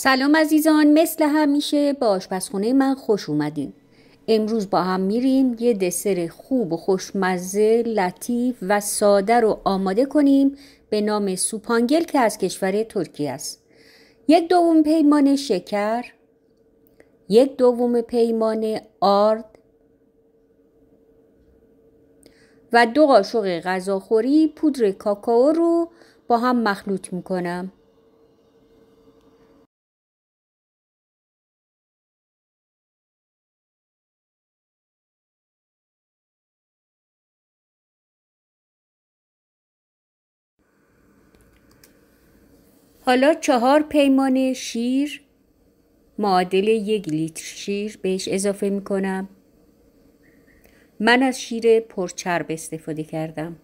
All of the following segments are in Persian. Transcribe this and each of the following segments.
سلام عزیزان مثل همیشه به آشپزخونه من خوش اومدین امروز با هم میریم یه دسر خوب و خوشمزه لطیف و ساده رو آماده کنیم به نام سوپانگل که از کشور ترکیه است یک دوم پیمان شکر یک دوم پیمان آرد و دو قاشق غذاخوری پودر کاکائو رو با هم مخلوط میکنم حالا چهار پیمانه شیر معادل یک لیتر شیر بهش اضافه میکنم من از شیر پرچرب استفاده کردم.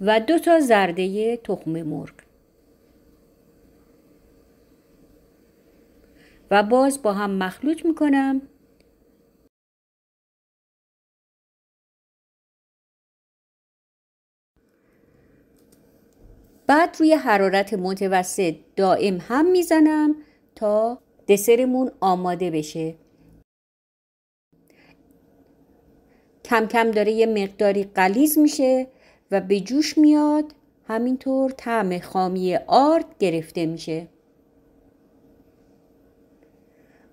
و دو تا زرده تخم مرغ. و باز با هم مخلوط میکنم بعد روی حرارت متوسط دائم هم میزنم تا دسرمون آماده بشه کم کم داره یه مقداری قلیز میشه و به جوش میاد همینطور طعم خامی آرد گرفته میشه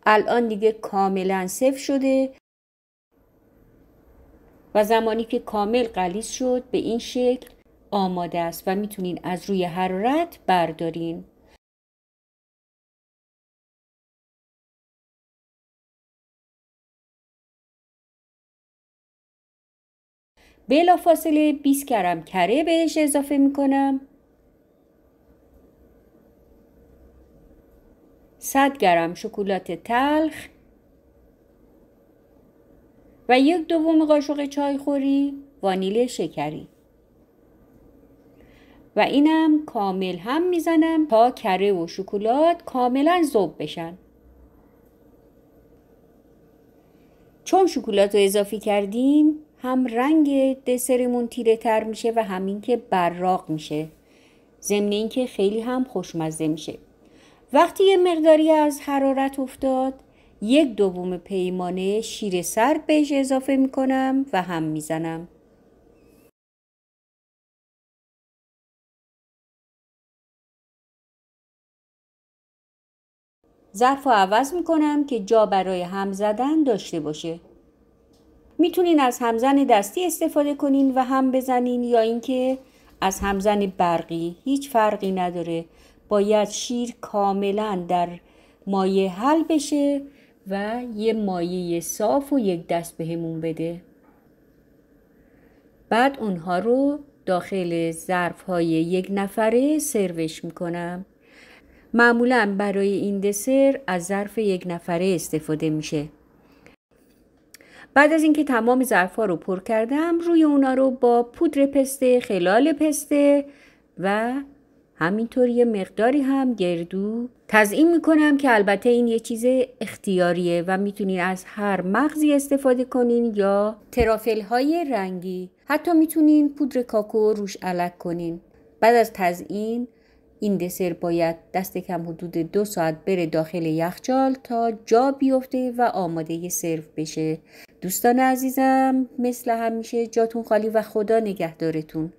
الان دیگه کاملا سف شده و زمانی که کامل قلیز شد به این شکل آماده است و میتونین از روی حرارت بردارین بلا فاصله 20 گرم کره بهش اضافه میکنم 100 گرم شکلات تلخ و یک دوم قاشق خوری وانیل شکری و اینم کامل هم میزنم تا کره و شکلات کاملا ذوب بشن چون شکلات رو اضافی کردیم هم رنگ دسرمون تیره تر میشه و همین که براق میشه ضمن اینکه خیلی هم خوشمزه میشه وقتی یه مقداری از حرارت افتاد یک دوم پیمانه شیر سرد بهش اضافه میکنم و هم میزنم ظرف رو عوض میکنم که جا برای هم زدن داشته باشه میتونین از همزن دستی استفاده کنین و هم بزنین یا اینکه از همزن برقی هیچ فرقی نداره باید شیر کاملا در مایه حل بشه و یه مایه صاف و یک دست بهمون به بده بعد اونها رو داخل ظرف های یک نفره سروش میکنم معمولا برای این دسر از ظرف یک نفره استفاده میشه بعد از اینکه تمام ها رو پر کردم روی اونا رو با پودر پسته خلال پسته و همینطور یه مقداری هم گردو تزئین میکنم که البته این یه چیز اختیاریه و میتونین از هر مغزی استفاده کنین یا ترافل های رنگی حتی میتونین پودر کاکو روش علک کنین بعد از تزئین این دسر باید دست کم حدود دو ساعت بره داخل یخچال تا جا بیفته و آماده سرو بشه دوستان عزیزم مثل همیشه جاتون خالی و خدا نگهدارتون